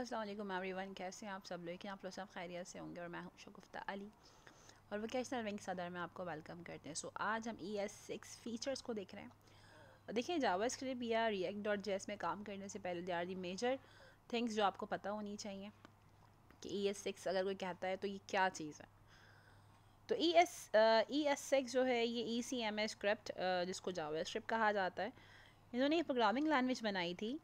Aslam every one कैसे हैं आप सब लोग आप लोग सब खैरियत से होंगे और मैं हूँ शगुफ्ता अली और वोकेशनल बैंक सदर में आपको वेलकम करते हैं सो so, आज हम ई एस सिक्स फीचर्स को देख रहे हैं देखिए जावा स्क्रिप्ट या रिएक्ट डॉट जेस में काम करने से पहले they are the major things जो आपको पता होनी चाहिए कि ई एस सिक्स अगर कोई कहता है तो ये क्या चीज़ है तो E S E S six जो है ये E C M S script जिसको जावा स्क्रिप्ट कहा जाता है इन्होंने ये प्रोग्रामिंग लैंग्वेज बनाई थी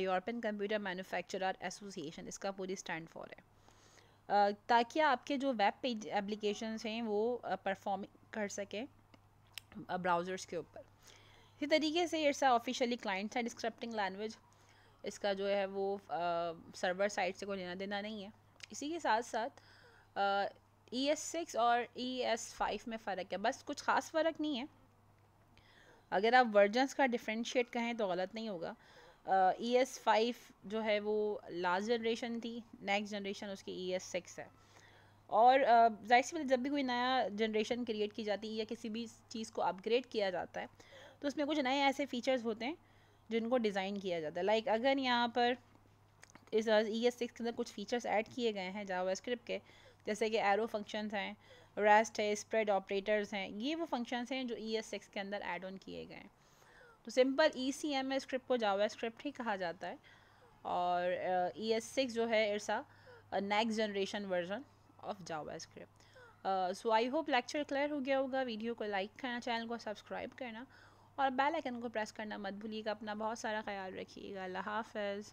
यूरोपियन कंप्यूटर मैन्युफैक्चरर एसोसिएशन इसका पूरी स्टैंड फॉर है ताकि आपके जो वेब पेज एप्लीकेशन हैं वो परफॉर्म कर सकें ब्राउज़र्स के ऊपर इसी तरीके से it's officially client side scripting language इसका जो है वो सर्वर साइड से कोई लेना देना नहीं है इसी के साथ साथ ई एस सिक्स और ई एस फाइव में फ़र्क है बस कुछ ख़ास फ़र्क नहीं है अगर आप वर्जन्स का डिफ्रेंशिएट कहें तो गलत नहीं होगा ई एस फाइव जो है वो लास्ट जनरेशन थी नेक्स्ट जनरेशन उसकी ई एस सिक्स है और जाहिर सी बात जब भी कोई नया जनरेशन क्रिएट की जाती है या किसी भी चीज़ को अपग्रेड किया जाता है तो उसमें कुछ नए ऐसे फ़ीचर्स होते हैं जिनको डिज़ाइन किया जाता है लाइक like, अगर यहाँ पर इस ई एस सिक्स के अंदर कुछ फ़ीचर्स ऐड किए गए हैं जावा स्क्रिप्ट के जैसे कि एरो फंक्शंस हैं रेस्ट है स्प्रेड ऑपरेटर्स हैं ये वो फंक्शंस हैं जो ई एस सिक्स के अंदर ऐड ऑन किए गए हैं तो simple E C M script को जावा स्क्रिप्ट ही कहा जाता है और ई एस सिक्स जो है it's a next generation version of JavaScript so I hope lecture clear हो गया होगा वीडियो को लाइक करना चैनल को सब्सक्राइब करना और बेल आइकन को प्रेस करना मत भूलिएगा अपना बहुत सारा ख्याल रखिएगा अल्लाह हाफिज़